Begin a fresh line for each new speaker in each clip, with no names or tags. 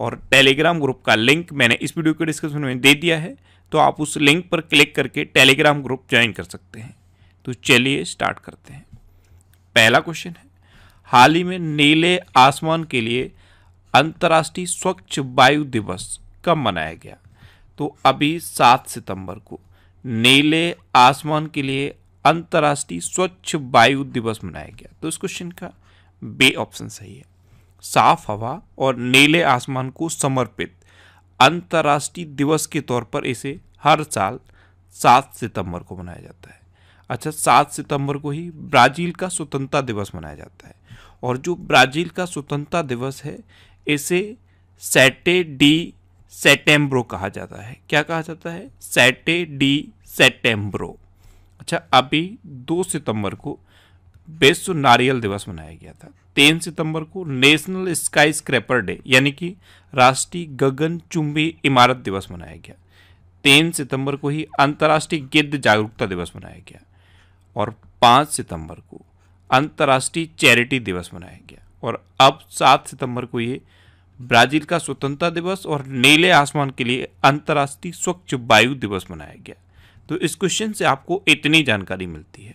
और Telegram group का link मैंने इस वीडियो के डिस्क्रिप्शन में दे दिया है तो आप उस लिंक पर क्लिक करके टेलीग्राम ग्रुप ज्वाइन कर सकते हैं तो चलिए स्टार्ट करते हैं पहला क्वेश्चन है हाल ही में नीले आसमान के लिए अंतर्राष्ट्रीय स्वच्छ वायु दिवस कब मनाया गया तो अभी सात सितंबर को नीले आसमान के लिए अंतर्राष्ट्रीय स्वच्छ वायु दिवस मनाया गया तो इस क्वेश्चन का बे ऑप्शन सही है साफ हवा और नीले आसमान को समर्पित अंतर्राष्ट्रीय दिवस के तौर पर इसे हर साल सात सितंबर को मनाया जाता है अच्छा सात सितंबर को ही ब्राज़ील का स्वतंत्रता दिवस मनाया जाता है और जो ब्राज़ील का स्वतंत्रता दिवस है इसे सैटे डी सेटेम्ब्रो कहा जाता है क्या कहा जाता है सैटे डी सेटेम्ब्रो अच्छा अभी दो सितंबर को विश्व नारियल दिवस मनाया गया था तीन सितंबर को नेशनल स्काई स्क्रैपर डे यानी कि राष्ट्रीय गगन चुंबी इमारत दिवस मनाया गया तीन सितंबर को ही अंतर्राष्ट्रीय गिद्ध जागरूकता दिवस मनाया गया और पाँच सितंबर को अंतर्राष्ट्रीय चैरिटी दिवस मनाया गया और अब सात सितंबर को ये ब्राज़ील का स्वतंत्रता दिवस और नीले आसमान के लिए अंतर्राष्ट्रीय स्वच्छ वायु दिवस मनाया गया तो इस क्वेश्चन से आपको इतनी जानकारी मिलती है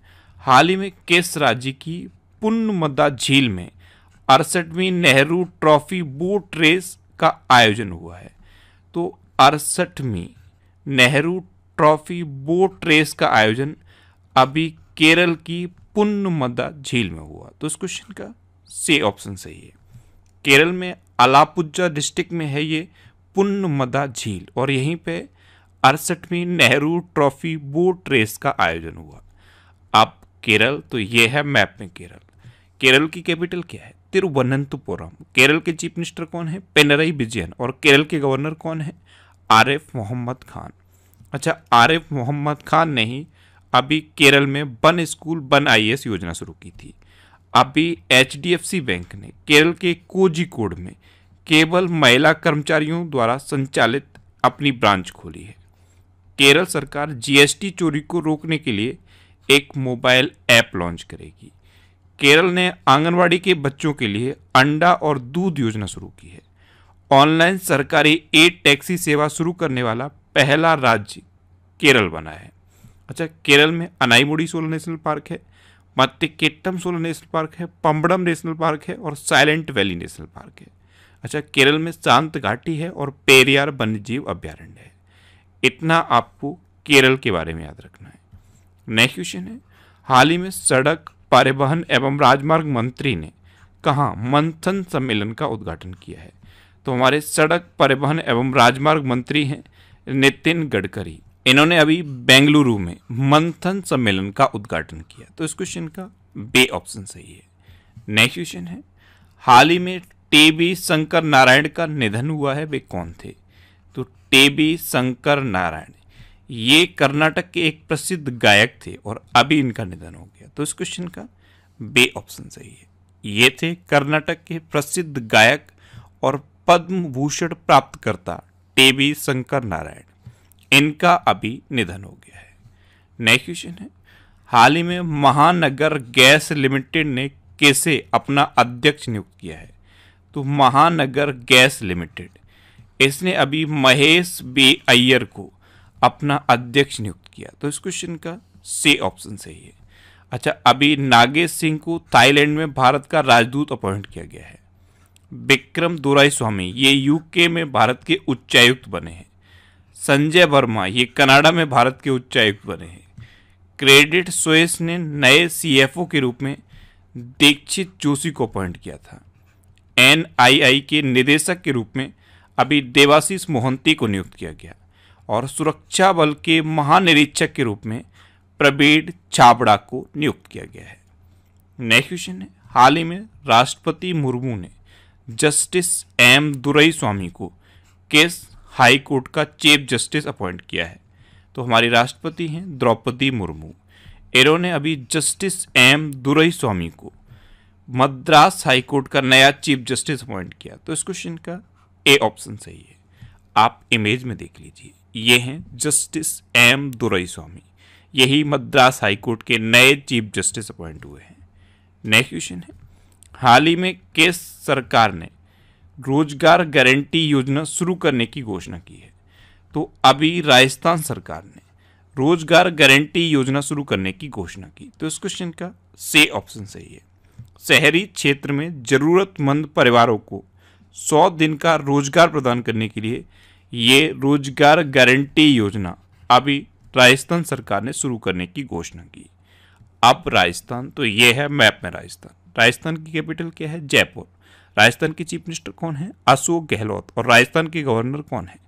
हाल ही में केस राज्य की पुन्नमदा झील में अड़सठवीं नेहरू ट्रॉफी बोट रेस का आयोजन हुआ है तो अड़सठवीं नेहरू ट्रॉफी बोट रेस का आयोजन अभी केरल की पुन्नमदा झील में हुआ तो इस क्वेश्चन का से ऑप्शन सही है केरल में अलापुजा डिस्ट्रिक्ट में है ये पुन्नमदा झील और यहीं पे अड़सठवीं नेहरू ट्रॉफी बोट रेस का आयोजन हुआ आप केरल तो ये है मैप में केरल केरल की कैपिटल क्या है तिरुवनंतपुरम केरल के चीफ मिनिस्टर कौन है पेनरई विजयन और केरल के गवर्नर कौन है आर एफ मोहम्मद खान अच्छा आर एफ मोहम्मद खान ने ही अभी केरल में वन स्कूल वन एस योजना शुरू की थी अभी सी बैंक ने केरल के कोजी कोड में केवल महिला कर्मचारियों द्वारा संचालित अपनी ब्रांच खोली है केरल सरकार जीएसटी चोरी को रोकने के लिए एक मोबाइल ऐप लॉन्च करेगी केरल ने आंगनवाड़ी के बच्चों के लिए अंडा और दूध योजना शुरू की है ऑनलाइन सरकारी ए टैक्सी सेवा शुरू करने वाला पहला राज्य केरल बना है अच्छा केरल में अनाईमुड़ी सोलर नेशनल पार्क है मत्तिकेट्टम सोलर नेशनल पार्क है पम्बड़म नेशनल पार्क है और साइलेंट वैली नेशनल पार्क है अच्छा केरल में शांत घाटी है और पेरियार वन्यजीव अभ्यारण्य है इतना आपको केरल के बारे में याद रखना है नेक्स्ट क्वेश्चन है हाल ही में सड़क परिवहन एवं राजमार्ग मंत्री ने कहा मंथन सम्मेलन का उद्घाटन किया है तो हमारे सड़क परिवहन एवं राजमार्ग मंत्री हैं नितिन गडकरी इन्होंने अभी बेंगलुरु में मंथन सम्मेलन का उद्घाटन किया तो इस क्वेश्चन का बे ऑप्शन सही है नेक्स्ट क्वेश्चन है हाल ही में टेबी शंकर नारायण का निधन हुआ है वे कौन थे तो टेबी शंकर नारायण ये कर्नाटक के एक प्रसिद्ध गायक थे और अभी इनका निधन हो गया तो इस क्वेश्चन का बे ऑप्शन सही है ये थे कर्नाटक के प्रसिद्ध गायक और पद्म भूषण प्राप्तकर्ता टेबी शंकर नारायण इनका अभी निधन हो गया है नेक्स्ट क्वेश्चन है हाल ही में महानगर गैस लिमिटेड ने कैसे अपना अध्यक्ष नियुक्त किया है तो महानगर गैस लिमिटेड इसने अभी महेश बी अय्यर को अपना अध्यक्ष नियुक्त किया तो इस क्वेश्चन का से ऑप्शन सही है अच्छा अभी नागेश सिंह को थाईलैंड में भारत का राजदूत अपॉइंट किया गया है विक्रम दोराई स्वामी ये यूके में भारत के उच्चायुक्त बने हैं संजय वर्मा ये कनाडा में भारत के उच्चायुक्त बने हैं क्रेडिट सोएस ने नए सीएफओ के रूप में दीक्षित जोशी को अपॉइंट किया था एनआईआई के निदेशक के रूप में अभी देवाशीष मोहंती को नियुक्त किया गया और सुरक्षा बल के महानिरीक्षक के रूप में प्रबीर छाबड़ा को नियुक्त किया गया है नेक्स्ट क्वेश्चन है हाल ही में राष्ट्रपति मुर्मू ने जस्टिस एम दुरई स्वामी को केस हाई कोर्ट का चीफ जस्टिस अपॉइंट किया है तो हमारे राष्ट्रपति हैं द्रौपदी मुर्मू ने अभी जस्टिस एम दुरई स्वामी को मद्रास हाई कोर्ट का नया चीफ जस्टिस अपॉइंट किया तो इस क्वेश्चन का ए ऑप्शन सही है आप इमेज में देख लीजिए ये हैं जस्टिस एम दुरई स्वामी यही मद्रास हाईकोर्ट के नए चीफ जस्टिस अपॉइंट हुए हैं नेक्स्ट क्वेश्चन है हाल ही में केस सरकार ने रोजगार गारंटी योजना शुरू करने की घोषणा की है तो अभी राजस्थान सरकार ने रोजगार गारंटी योजना शुरू करने की घोषणा की तो इस क्वेश्चन का से ऑप्शन सही है शहरी क्षेत्र में ज़रूरतमंद परिवारों को सौ दिन का रोजगार प्रदान करने के लिए ये रोजगार गारंटी योजना अभी राजस्थान सरकार ने शुरू करने की घोषणा की अब राजस्थान तो ये है मैप में राजस्थान राजस्थान की कैपिटल क्या है जयपुर राजस्थान के चीफ मिनिस्टर कौन है अशोक गहलोत और राजस्थान के गवर्नर कौन है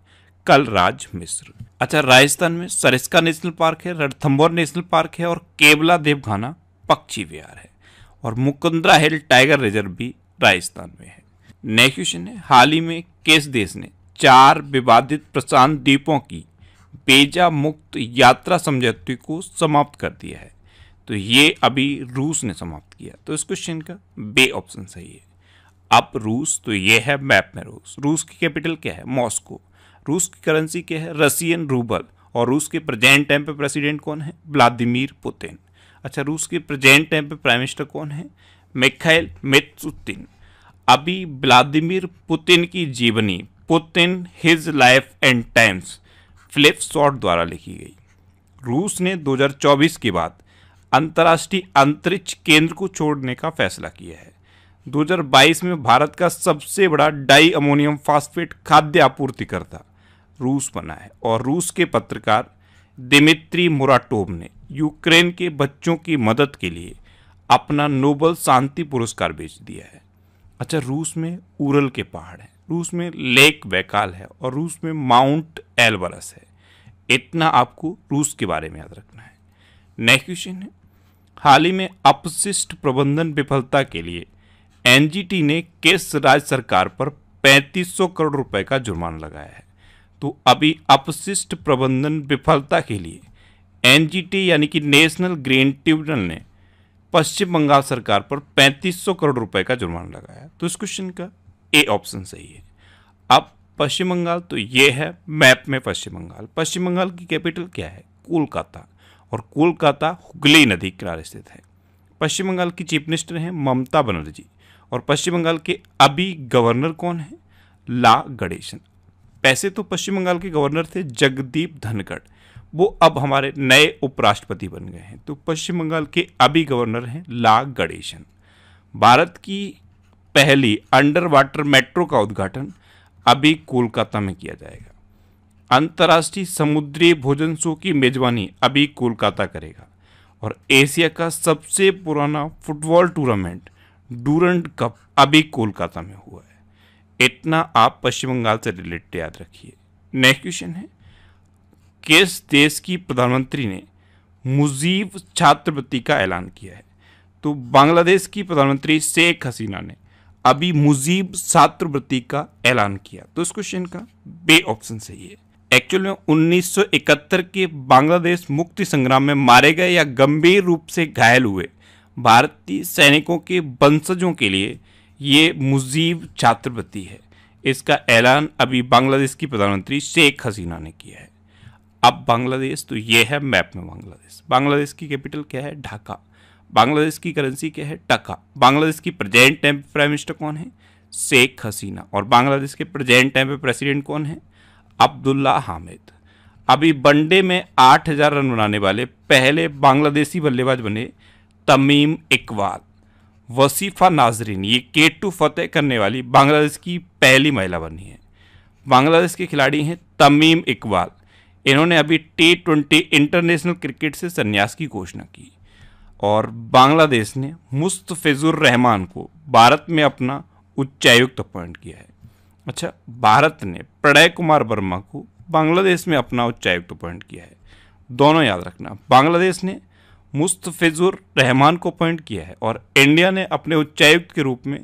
कलराज मिश्र अच्छा राजस्थान में सरिस्का नेशनल पार्क है रणथम्बोर नेशनल पार्क है और केवला देवघाना पक्षी विहार है और मुकुंद्रा हिल टाइगर रिजर्व भी राजस्थान में है नेक्स्ट क्वेश्चन है हाल ही में किस देश ने चार विवादित प्रशांत द्वीपों की बेजा मुक्त यात्रा समझौते को समाप्त कर दिया है तो ये अभी रूस ने समाप्त किया तो इस क्वेश्चन का बे ऑप्शन सही है अब रूस तो ये है मैप में रूस रूस की कैपिटल क्या है मॉस्को रूस की करेंसी क्या है रसियन रूबल और रूस के प्रेजेंट टाइम पे प्रेसिडेंट कौन है व्लादिमीर पुतिन अच्छा रूस के प्रेजेंट टाइम पे प्राइम मिनिस्टर कौन है मिखाइल मेत्सुतिन अभी व्लादिमीर पुतिन की जीवनी Putin his life and times Philip Short द्वारा लिखी गई रूस ने 2024 के बाद अंतर्राष्ट्रीय अंतरिक्ष केंद्र को छोड़ने का फैसला किया है 2022 में भारत का सबसे बड़ा डाई अमोनियम फास्फेट खाद्य आपूर्तिकर्ता रूस बना है और रूस के पत्रकार दिमित्री मुराटोव ने यूक्रेन के बच्चों की मदद के लिए अपना नोबल शांति पुरस्कार भेज दिया है अच्छा रूस में उरल के पहाड़ हैं रूस में लेक वैकाल है और रूस में माउंट एलबरस है इतना आपको रूस के बारे में याद रखना है नेक्स्ट क्वेश्चन है हाल ही में अपशिष्ट प्रबंधन विफलता के लिए एनजीटी ने किस राज्य सरकार पर 3500 करोड़ रुपए का जुर्माना लगाया है तो अभी अपशिष्ट प्रबंधन विफलता के लिए एनजीटी यानी कि नेशनल ग्रीन ट्रिब्यूनल ने पश्चिम बंगाल सरकार पर 3500 करोड़ रुपए का जुर्माना लगाया तो इस क्वेश्चन का ए ऑप्शन सही है अब पश्चिम बंगाल तो ये है मैप में पश्चिम बंगाल पश्चिम बंगाल की कैपिटल क्या है कोलकाता और कोलकाता हुगली नदी किनारे स्थित है पश्चिम बंगाल की चीफ मिनिस्टर हैं ममता बनर्जी और पश्चिम बंगाल के अभी गवर्नर कौन है ला गणेशन पैसे तो पश्चिम बंगाल के गवर्नर थे जगदीप धनखड़ वो अब हमारे नए उपराष्ट्रपति बन गए हैं तो पश्चिम बंगाल के अभी गवर्नर हैं ला गणेशन भारत की पहली अंडर वाटर मेट्रो का उद्घाटन अभी कोलकाता में किया जाएगा अंतर्राष्ट्रीय समुद्री भोजन शो की मेजबानी अभी कोलकाता करेगा और एशिया का सबसे पुराना फुटबॉल टूर्नामेंट डूरंट कप अभी कोलकाता में हुआ है इतना आप पश्चिम बंगाल से रिलेटेड याद रखिए नेक्स्ट क्वेश्चन है किस देश की प्रधानमंत्री ने मुजीब छात्रवृत्ति का ऐलान किया है तो बांग्लादेश की प्रधानमंत्री शेख हसीना ने अभी मुजीब छात्रवृत्ति का ऐलान किया तो इस क्वेश्चन का बे ऑप्शन सही है एक्चुअल में 1971 के बांग्लादेश मुक्ति संग्राम में मारे गए या गंभीर रूप से घायल हुए भारतीय सैनिकों के वंशजों के लिए ये मुजीब छात्रवृत्ति है इसका ऐलान अभी बांग्लादेश की प्रधानमंत्री शेख हसीना ने किया है अब बांग्लादेश तो ये है मैप में बांग्लादेश बांग्लादेश की कैपिटल क्या है ढाका बांग्लादेश की करेंसी क्या है टका बांग्लादेश की प्रेजेंट टाइम पे प्राइम मिनिस्टर कौन है शेख हसीना और बांग्लादेश के प्रेजेंट टाइम पे प्रेसिडेंट कौन है अब्दुल्ला हामिद अभी वनडे में आठ हज़ार रन बनाने वाले पहले बांग्लादेशी बल्लेबाज बने तमीम इकबाल वसीफ़ा नाजरीन ये के टू फतेह करने वाली बांग्लादेश की पहली महिला बनी है बांग्लादेश के खिलाड़ी हैं तमीम इकबाल इन्होंने अभी टी ट्वेंटी इंटरनेशनल क्रिकेट से संन्यास की घोषणा की और बांग्लादेश ने मुस्तफिजुर रहमान को भारत में अपना उच्चायुक्त अपॉइंट किया है अच्छा भारत ने प्रणय कुमार वर्मा को बांग्लादेश में अपना उच्चायुक्त अपॉइंट किया है दोनों याद रखना बांग्लादेश ने मुस्तफिजुर रहमान को अपॉइंट किया है और इंडिया ने अपने उच्चायुक्त के रूप में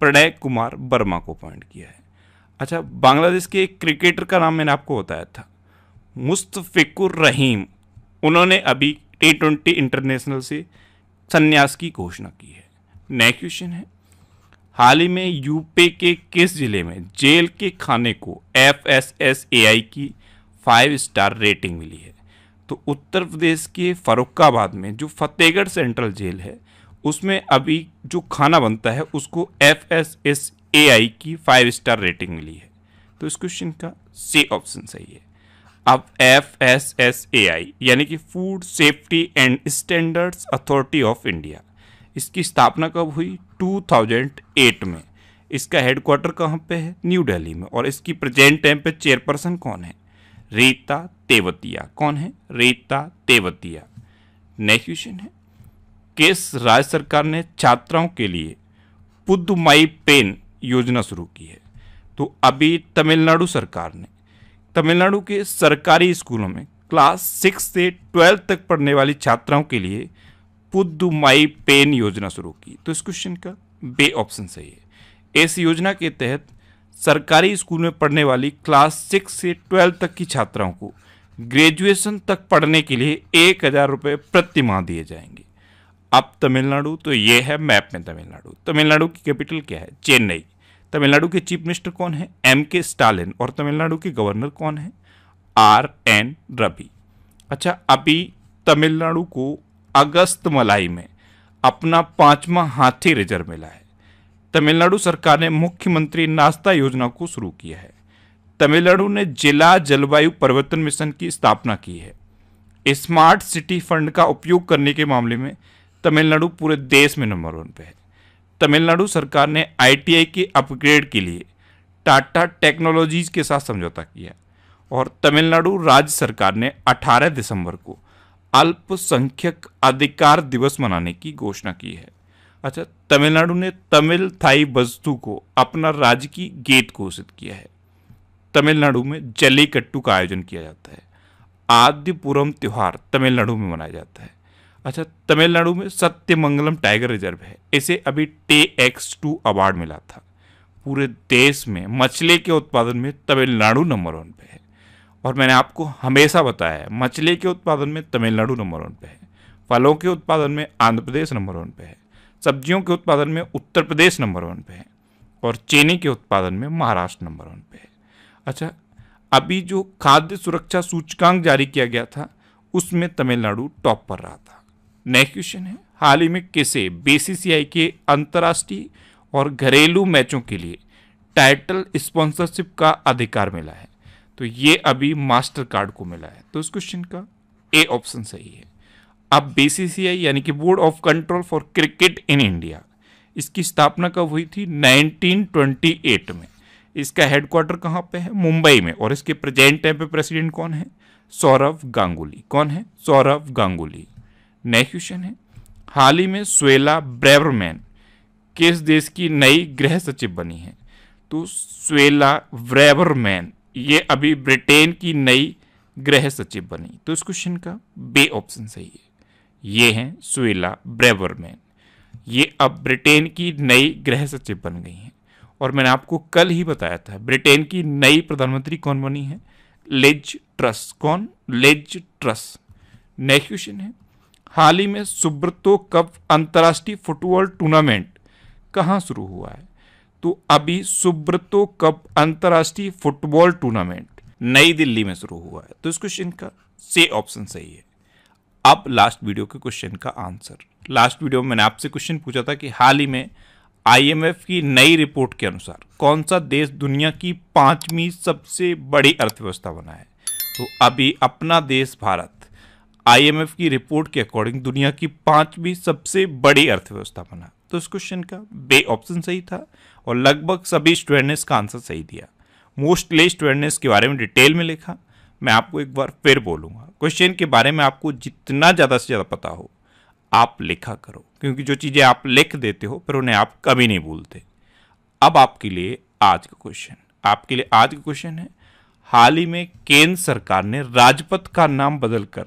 प्रणय कुमार वर्मा को अपॉइंट किया है अच्छा बांग्लादेश के एक क्रिकेटर का नाम मैंने आपको बताया था मुस्तफिकुर रहीम उन्होंने अभी ए ट्वेंटी इंटरनेशनल से संन्यास की घोषणा की है नेक्स्ट क्वेश्चन है हाल ही में यूपी के किस जिले में जेल के खाने को F S S A I की फाइव स्टार रेटिंग मिली है तो उत्तर प्रदेश के फरुखाबाद में जो फतेहगढ़ सेंट्रल जेल है उसमें अभी जो खाना बनता है उसको F S S A I की फाइव स्टार रेटिंग मिली है तो इस क्वेश्चन का सी ऑप्शन सही है अब F S S A I यानी कि food safety and standards authority of India इसकी स्थापना कब हुई 2008 में इसका हेडक्वार्टर कहाँ पे है न्यू दिल्ली में और इसकी प्रेजेंट टाइम पे चेयरपर्सन कौन है रीता तेवतिया कौन है रीता तेवतिया नेक्स्ट क्वेश्चन है किस राज्य सरकार ने छात्राओं के लिए माई पेन योजना शुरू की है तो अभी तमिलनाडु सरकार ने तमिलनाडु के सरकारी स्कूलों में क्लास सिक्स से ट्वेल्थ तक पढ़ने वाली छात्राओं के लिए पुदुमाई पेन योजना शुरू की तो इस क्वेश्चन का बे ऑप्शन सही है इस योजना के तहत सरकारी स्कूल में पढ़ने वाली क्लास सिक्स से ट्वेल्थ तक की छात्राओं को ग्रेजुएशन तक पढ़ने के लिए एक हज़ार रुपये प्रति माह दिए जाएंगे अब तमिलनाडु तो ये है मैप में तमिलनाडु तमिलनाडु की कैपिटल क्या है चेन्नई तमिलनाडु के चीफ मिनिस्टर कौन है एम के स्टालिन और तमिलनाडु के गवर्नर कौन है आर एन रवि अच्छा अभी तमिलनाडु को अगस्त मलाई में अपना पांचवा हाथी रिजर्व मिला है तमिलनाडु सरकार ने मुख्यमंत्री नाश्ता योजना को शुरू किया है तमिलनाडु ने जिला जलवायु परिवर्तन मिशन की स्थापना की है स्मार्ट सिटी फंड का उपयोग करने के मामले में तमिलनाडु पूरे देश में नंबर वन पे है तमिलनाडु सरकार ने आईटीआई के अपग्रेड के लिए टाटा टेक्नोलॉजीज के साथ समझौता किया और तमिलनाडु राज्य सरकार ने 18 दिसंबर को अल्पसंख्यक अधिकार दिवस मनाने की घोषणा की है अच्छा तमिलनाडु ने तमिल थाई वस्तु को अपना राज्य की गेट घोषित किया है तमिलनाडु में जलीकट्टू का आयोजन किया जाता है आदिपुरम त्यौहार तमिलनाडु में मनाया जाता है अच्छा तमिलनाडु में सत्यमंगलम टाइगर रिजर्व है इसे अभी टे एक्स टू अवार्ड मिला था पूरे देश में मछली के उत्पादन में तमिलनाडु नंबर वन पे है और मैंने आपको हमेशा बताया है मछली के उत्पादन में तमिलनाडु नंबर वन पे है फलों के उत्पादन में आंध्र प्रदेश नंबर वन पे है सब्जियों के उत्पादन में उत्तर प्रदेश नंबर वन पे है और चीनी के उत्पादन में महाराष्ट्र नंबर वन पे है अच्छा अभी जो खाद्य सुरक्षा सूचकांक जारी किया गया था उसमें तमिलनाडु टॉप पर रहा था नेक्स्ट क्वेश्चन है हाल ही में किसे बीसीसीआई के अंतर्राष्ट्रीय और घरेलू मैचों के लिए टाइटल स्पॉन्सरशिप का अधिकार मिला है तो ये अभी मास्टर कार्ड को मिला है तो इस क्वेश्चन का ए ऑप्शन सही है अब बीसीसीआई यानी कि board of control for cricket in India इसकी स्थापना कब हुई थी 1928 में इसका हेडक्वार्टर कहाँ पे है मुंबई में और इसके प्रेजेंट टाइम पे प्रेसिडेंट कौन है सौरभ गांगुली कौन है सौरभ गांगुली नेक्स्ट क्वेश्चन है हाल ही में स्वेला ब्रेवरमैन किस देश की नई गृह सचिव बनी है तो स्वेला ब्रेवरमैन ये अभी ब्रिटेन की नई गृह सचिव बनी तो इस क्वेश्चन का बे ऑप्शन सही है ये हैं स्वेला ब्रेवरमैन ये अब ब्रिटेन की नई गृह सचिव बन गई हैं और मैंने आपको कल ही बताया था ब्रिटेन की नई प्रधानमंत्री कौन बनी है लेज ट्रस कौन लेज ट्रस नेक्स्ट क्वेश्चन है हाल ही में सुब्रतो कप अंतर्राष्ट्रीय फुटबॉल टूर्नामेंट कहाँ शुरू हुआ है तो अभी सुब्रतो कप अंतर्राष्ट्रीय फुटबॉल टूर्नामेंट नई दिल्ली में शुरू हुआ है तो इस क्वेश्चन का से ऑप्शन सही है अब लास्ट वीडियो के क्वेश्चन का आंसर लास्ट वीडियो में मैंने आपसे क्वेश्चन पूछा था कि हाल ही में आईएमएफ की नई रिपोर्ट के अनुसार कौन सा देश दुनिया की पांचवी सबसे बड़ी अर्थव्यवस्था बना है तो अभी अपना देश भारत आईएमएफ की रिपोर्ट के अकॉर्डिंग दुनिया की पांचवी सबसे बड़ी अर्थव्यवस्था बना तो इस क्वेश्चन का बे ऑप्शन सही था और लगभग सभी स्टूडेंट्स का आंसर सही दिया मोस्टली स्टूडेंट्स के बारे में डिटेल में लिखा मैं आपको एक बार फिर बोलूंगा क्वेश्चन के बारे में आपको जितना ज़्यादा से ज़्यादा पता हो आप लिखा करो क्योंकि जो चीज़ें आप लिख देते हो पर उन्हें आप कभी नहीं भूलते अब आपके लिए आज का क्वेश्चन आपके लिए आज का क्वेश्चन है हाल ही में केंद्र सरकार ने राजपथ का नाम बदलकर